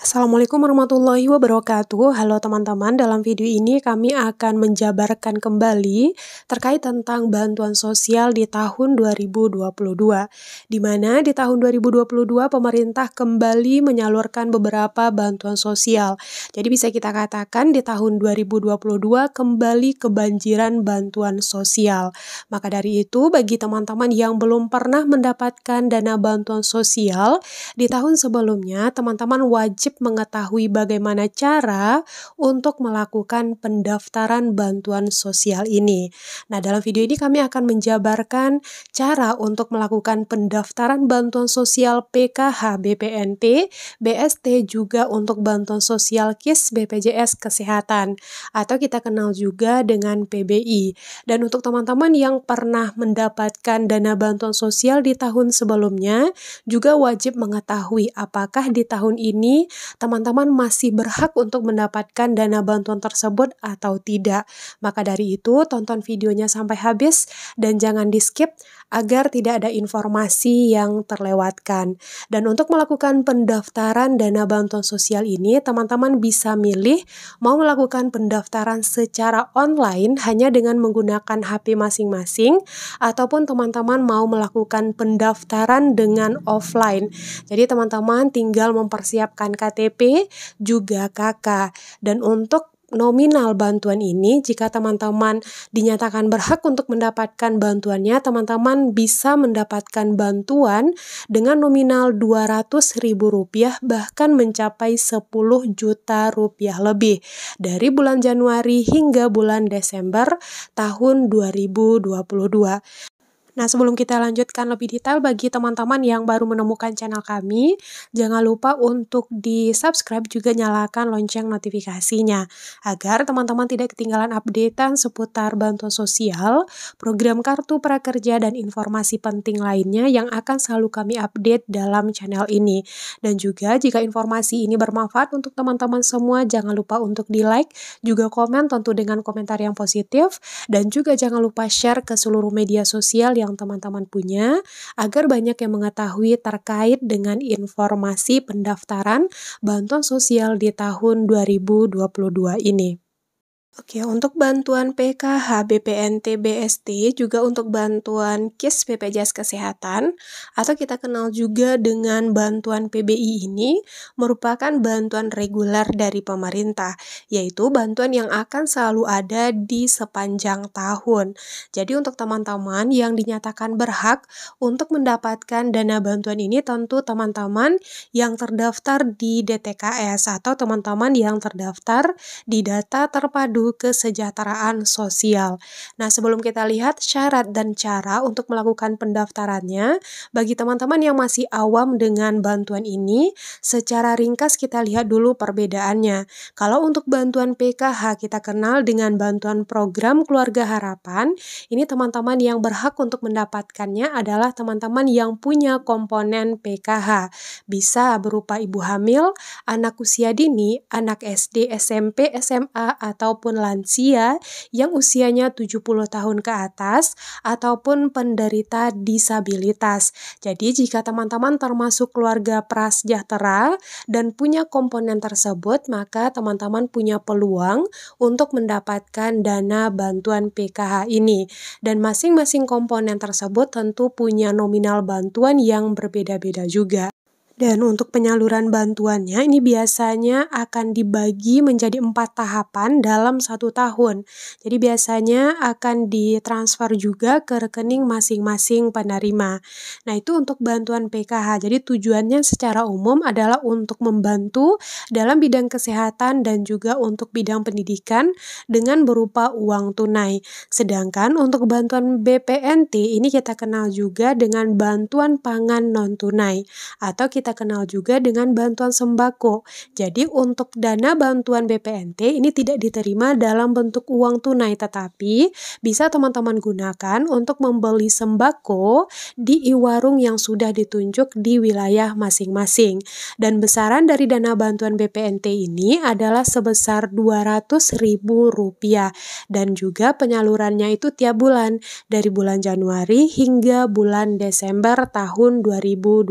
Assalamualaikum warahmatullahi wabarakatuh. Halo teman-teman, dalam video ini kami akan menjabarkan kembali terkait tentang bantuan sosial di tahun 2022. Di mana di tahun 2022 pemerintah kembali menyalurkan beberapa bantuan sosial. Jadi bisa kita katakan di tahun 2022 kembali kebanjiran bantuan sosial. Maka dari itu bagi teman-teman yang belum pernah mendapatkan dana bantuan sosial di tahun sebelumnya, teman-teman wajib wajib mengetahui bagaimana cara untuk melakukan pendaftaran bantuan sosial ini. Nah, dalam video ini kami akan menjabarkan cara untuk melakukan pendaftaran bantuan sosial PKH BPNT, BST juga untuk bantuan sosial KIS BPJS Kesehatan atau kita kenal juga dengan PBI. Dan untuk teman-teman yang pernah mendapatkan dana bantuan sosial di tahun sebelumnya juga wajib mengetahui apakah di tahun ini teman-teman masih berhak untuk mendapatkan dana bantuan tersebut atau tidak. Maka dari itu, tonton videonya sampai habis dan jangan di-skip agar tidak ada informasi yang terlewatkan. Dan untuk melakukan pendaftaran dana bantuan sosial ini, teman-teman bisa milih mau melakukan pendaftaran secara online hanya dengan menggunakan HP masing-masing ataupun teman-teman mau melakukan pendaftaran dengan offline. Jadi teman-teman tinggal mempersiapkan KTP juga KK dan untuk nominal bantuan ini, jika teman-teman dinyatakan berhak untuk mendapatkan bantuannya, teman-teman bisa mendapatkan bantuan dengan nominal Rp200.000 bahkan mencapai 10 juta rupiah lebih dari bulan Januari hingga bulan Desember tahun 2022. Nah, sebelum kita lanjutkan lebih detail bagi teman-teman yang baru menemukan channel kami, jangan lupa untuk di-subscribe juga nyalakan lonceng notifikasinya agar teman-teman tidak ketinggalan updatean seputar bantuan sosial, program kartu prakerja dan informasi penting lainnya yang akan selalu kami update dalam channel ini. Dan juga jika informasi ini bermanfaat untuk teman-teman semua, jangan lupa untuk di-like, juga komen tentu dengan komentar yang positif dan juga jangan lupa share ke seluruh media sosial yang teman-teman punya agar banyak yang mengetahui terkait dengan informasi pendaftaran bantuan sosial di tahun 2022 ini. Oke, untuk bantuan PKH BPNT BST juga untuk bantuan KIS BPJS Kesehatan atau kita kenal juga dengan bantuan PBI ini merupakan bantuan reguler dari pemerintah, yaitu bantuan yang akan selalu ada di sepanjang tahun. Jadi untuk teman-teman yang dinyatakan berhak untuk mendapatkan dana bantuan ini tentu teman-teman yang terdaftar di DTKS atau teman-teman yang terdaftar di data terpadu kesejahteraan sosial. Nah, sebelum kita lihat syarat dan cara untuk melakukan pendaftarannya, bagi teman-teman yang masih awam dengan bantuan ini, secara ringkas kita lihat dulu perbedaannya. Kalau untuk bantuan PKH kita kenal dengan bantuan program Keluarga Harapan, ini teman-teman yang berhak untuk mendapatkannya adalah teman-teman yang punya komponen PKH. Bisa berupa ibu hamil, anak usia dini, anak SD, SMP, SMA, ataupun ataupun lansia yang usianya 70 tahun ke atas ataupun penderita disabilitas. Jadi jika teman-teman termasuk keluarga prasejahtera dan punya komponen tersebut, maka teman-teman punya peluang untuk mendapatkan dana bantuan PKH ini. Dan masing-masing komponen tersebut tentu punya nominal bantuan yang berbeda-beda juga. Dan untuk penyaluran bantuannya ini biasanya akan dibagi menjadi empat tahapan dalam satu tahun. Jadi biasanya akan ditransfer juga ke rekening masing-masing penerima. Nah itu untuk bantuan PKH. Jadi tujuannya secara umum adalah untuk membantu dalam bidang kesehatan dan juga untuk bidang pendidikan dengan berupa uang tunai. Sedangkan untuk bantuan BPNT ini kita kenal juga dengan bantuan pangan non tunai atau kita kita kenal juga dengan bantuan sembako. Jadi untuk dana bantuan BPNT ini tidak diterima dalam bentuk uang tunai tetapi bisa teman-teman gunakan untuk membeli sembako di warung yang sudah ditunjuk di wilayah masing-masing. Dan besaran dari dana bantuan BPNT ini adalah sebesar Rp200.000 dan juga penyalurannya itu tiap bulan dari bulan Januari hingga bulan Desember tahun 2022.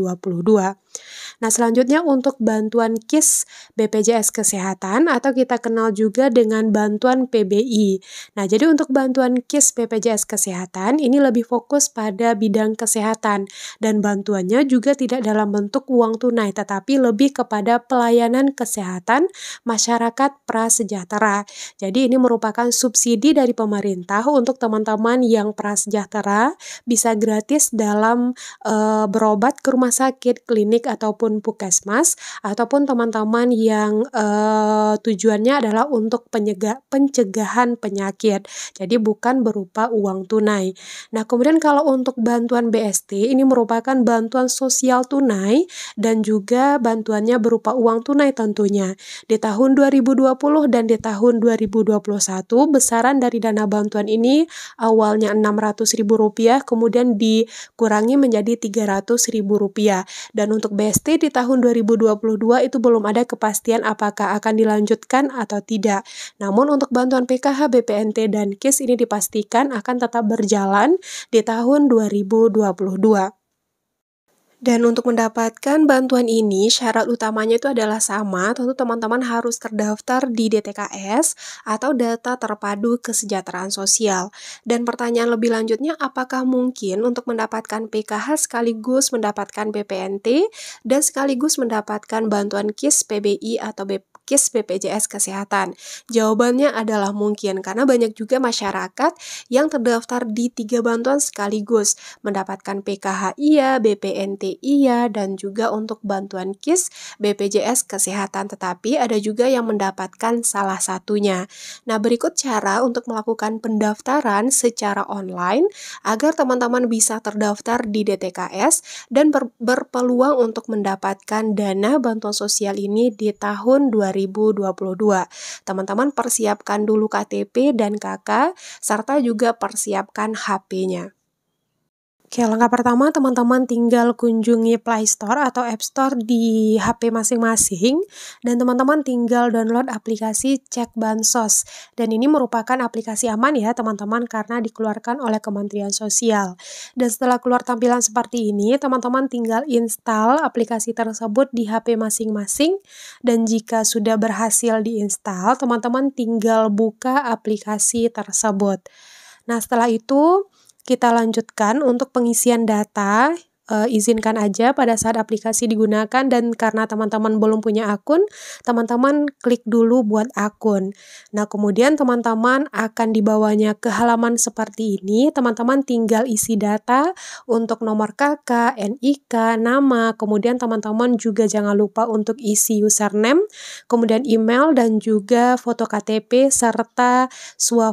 Nah, selanjutnya untuk bantuan KIS BPJS Kesehatan atau kita kenal juga dengan bantuan PBI. Nah, jadi untuk bantuan KIS BPJS Kesehatan ini lebih fokus pada bidang kesehatan dan bantuannya juga tidak dalam bentuk uang tunai tetapi lebih kepada pelayanan kesehatan masyarakat prasejahtera. Jadi ini merupakan subsidi dari pemerintah untuk teman-teman yang prasejahtera bisa gratis dalam e, berobat ke rumah sakit, klinik ataupun ataupun puskesmas ataupun teman-teman yang uh, tujuannya adalah untuk penyegah pencegahan penyakit. Jadi bukan berupa uang tunai. Nah, kemudian kalau untuk bantuan BST ini merupakan bantuan sosial tunai dan juga bantuannya berupa uang tunai tentunya. Di tahun 2020 dan di tahun 2021 besaran dari dana bantuan ini awalnya Rp600.000 kemudian dikurangi menjadi Rp300.000 dan untuk BST di tahun 2022 itu belum ada kepastian apakah akan dilanjutkan atau tidak. Namun untuk bantuan PKH, BPNT, dan KIS ini dipastikan akan tetap berjalan di tahun 2022. Dan untuk mendapatkan bantuan ini, syarat utamanya itu adalah sama, tentu teman-teman harus terdaftar di DTKS atau Data Terpadu Kesejahteraan Sosial. Dan pertanyaan lebih lanjutnya, apakah mungkin untuk mendapatkan PKH sekaligus mendapatkan BPNT dan sekaligus mendapatkan bantuan KIS PBI atau BP KIS BPJS Kesehatan? Jawabannya adalah mungkin karena banyak juga masyarakat yang terdaftar di tiga bantuan sekaligus mendapatkan PKH iya, BPNT iya, dan juga untuk bantuan KIS BPJS Kesehatan tetapi ada juga yang mendapatkan salah satunya. Nah berikut cara untuk melakukan pendaftaran secara online agar teman-teman bisa terdaftar di DTKS dan ber berpeluang untuk mendapatkan dana bantuan sosial ini di tahun 2020. 2022. Teman-teman persiapkan dulu KTP dan KK serta juga persiapkan HP-nya. Oke, langkah pertama teman-teman tinggal kunjungi Play Store atau App Store di HP masing-masing dan teman-teman tinggal download aplikasi Cek Bansos. Dan ini merupakan aplikasi aman ya teman-teman karena dikeluarkan oleh Kementerian Sosial. Dan setelah keluar tampilan seperti ini, teman-teman tinggal install aplikasi tersebut di HP masing-masing dan jika sudah berhasil diinstal, teman-teman tinggal buka aplikasi tersebut. Nah, setelah itu kita lanjutkan untuk pengisian data uh, izinkan aja pada saat aplikasi digunakan dan karena teman-teman belum punya akun, teman-teman klik dulu buat akun. Nah, kemudian teman-teman akan dibawanya ke halaman seperti ini. Teman-teman tinggal isi data untuk nomor KK, NIK, nama, kemudian teman-teman juga jangan lupa untuk isi username, kemudian email dan juga foto KTP serta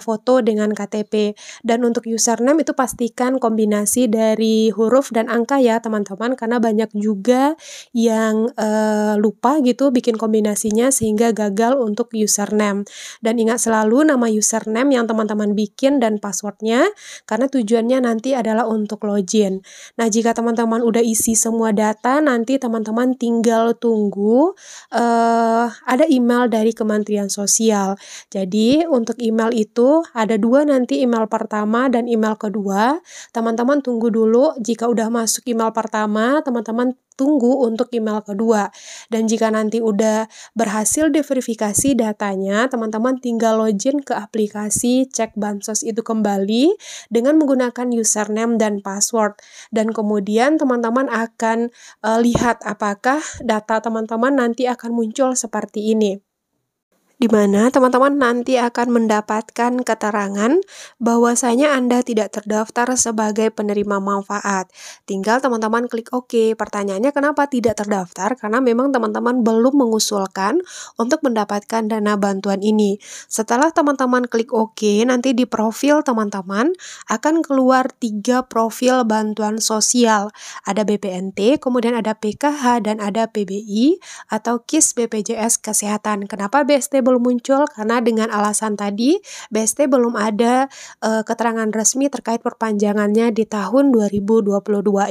foto dengan KTP. Dan untuk username itu pastikan kombinasi dari huruf dan angka yang ya teman-teman karena banyak juga yang uh, lupa gitu bikin kombinasinya sehingga gagal untuk username. Dan ingat selalu nama username yang teman-teman bikin dan passwordnya karena tujuannya nanti adalah untuk login. Nah jika teman-teman udah isi semua data nanti teman-teman tinggal tunggu uh, ada email dari Kementerian Sosial. Jadi untuk email itu ada dua nanti email pertama dan email kedua. Teman-teman tunggu dulu jika udah masuk email email pertama, teman-teman tunggu untuk email kedua. Dan jika nanti udah berhasil diverifikasi datanya, teman-teman tinggal login ke aplikasi cek bansos itu kembali dengan menggunakan username dan password. Dan kemudian teman-teman akan uh, lihat apakah data teman-teman nanti akan muncul seperti ini di mana teman-teman nanti akan mendapatkan keterangan bahwasanya Anda tidak terdaftar sebagai penerima manfaat. Tinggal teman-teman klik OK. Pertanyaannya kenapa tidak terdaftar? Karena memang teman-teman belum mengusulkan untuk mendapatkan dana bantuan ini. Setelah teman-teman klik OK, nanti di profil teman-teman akan keluar tiga profil bantuan sosial. Ada BPNT, kemudian ada PKH, dan ada PBI atau KIS BPJS Kesehatan. Kenapa BST belum muncul karena dengan alasan tadi BST belum ada e, keterangan resmi terkait perpanjangannya di tahun 2022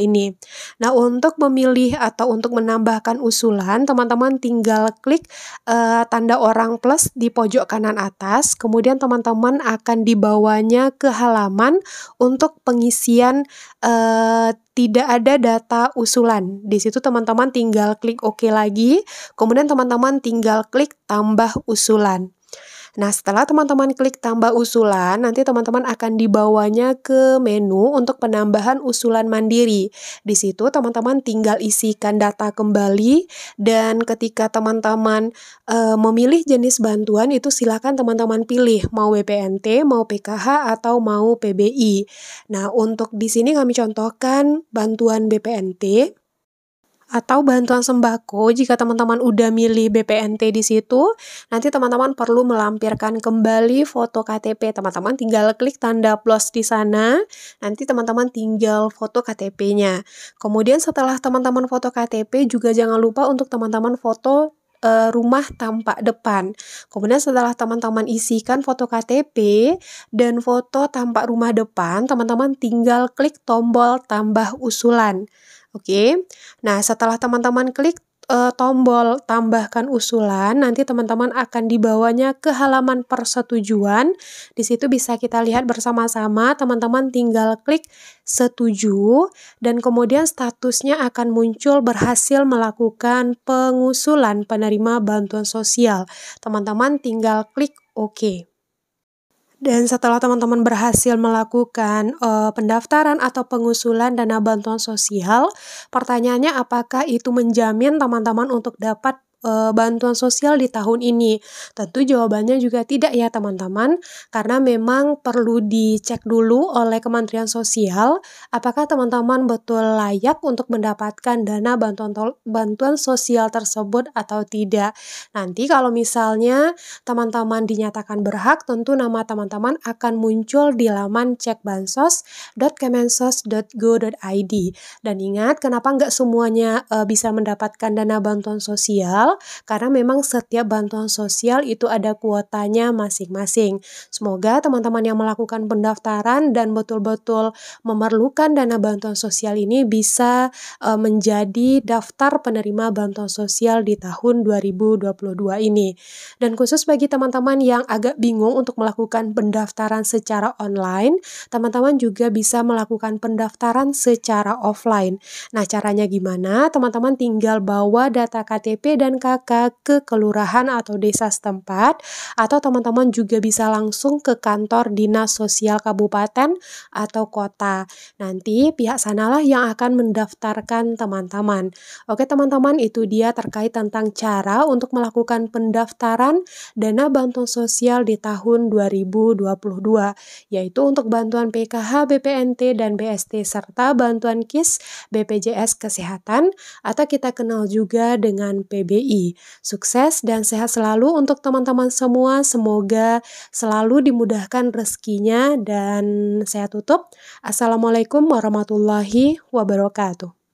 ini. Nah, untuk memilih atau untuk menambahkan usulan, teman-teman tinggal klik e, tanda orang plus di pojok kanan atas, kemudian teman-teman akan dibawanya ke halaman untuk pengisian e, tidak ada data usulan. Di situ teman-teman tinggal klik OK lagi, kemudian teman-teman tinggal klik tambah usulan. Nah, setelah teman-teman klik tambah usulan, nanti teman-teman akan dibawanya ke menu untuk penambahan usulan mandiri. Di situ teman-teman tinggal isikan data kembali dan ketika teman-teman e, memilih jenis bantuan itu silakan teman-teman pilih mau WPNT, mau PKH atau mau PBI. Nah, untuk di sini kami contohkan bantuan BPNT atau bantuan sembako jika teman-teman udah milih BPNT di situ, nanti teman-teman perlu melampirkan kembali foto KTP. Teman-teman tinggal klik tanda plus di sana, nanti teman-teman tinggal foto KTP-nya. Kemudian setelah teman-teman foto KTP juga jangan lupa untuk teman-teman foto eh, rumah tampak depan. Kemudian setelah teman-teman isikan foto KTP dan foto tampak rumah depan, teman-teman tinggal klik tombol tambah usulan. Oke. Okay? Nah, setelah teman-teman klik e, tombol tambahkan usulan, nanti teman-teman akan dibawanya ke halaman persetujuan. Di situ bisa kita lihat bersama-sama, teman-teman tinggal klik setuju dan kemudian statusnya akan muncul berhasil melakukan pengusulan penerima bantuan sosial. Teman-teman tinggal klik oke. Okay. Dan setelah teman-teman berhasil melakukan uh, pendaftaran atau pengusulan dana bantuan sosial, pertanyaannya apakah itu menjamin teman-teman untuk dapat Eh, bantuan sosial di tahun ini? Tentu jawabannya juga tidak ya teman-teman, karena memang perlu dicek dulu oleh Kementerian Sosial apakah teman-teman betul layak untuk mendapatkan dana bantuan bantuan sosial tersebut atau tidak. Nanti kalau misalnya teman-teman dinyatakan berhak, tentu nama teman-teman akan muncul di laman cekbansos.kemensos.go.id. Dan ingat, kenapa nggak semuanya e, bisa mendapatkan dana bantuan sosial? sosial karena memang setiap bantuan sosial itu ada kuotanya masing-masing. Semoga teman-teman yang melakukan pendaftaran dan betul-betul memerlukan dana bantuan sosial ini bisa e, menjadi daftar penerima bantuan sosial di tahun 2022 ini. Dan khusus bagi teman-teman yang agak bingung untuk melakukan pendaftaran secara online, teman-teman juga bisa melakukan pendaftaran secara offline. Nah, caranya gimana? Teman-teman tinggal bawa data KTP dan teman ke kelurahan atau desa setempat, atau teman-teman juga bisa langsung ke kantor dinas sosial kabupaten atau kota. Nanti pihak sanalah yang akan mendaftarkan teman-teman. Oke teman-teman, itu dia terkait tentang cara untuk melakukan pendaftaran dana bantuan sosial di tahun 2022, yaitu untuk bantuan PKH, BPNT, dan BST, serta bantuan KIS, BPJS Kesehatan, atau kita kenal juga dengan PBI Sukses dan sehat selalu untuk teman-teman semua. Semoga selalu dimudahkan rezekinya dan saya tutup. Assalamualaikum warahmatullahi wabarakatuh.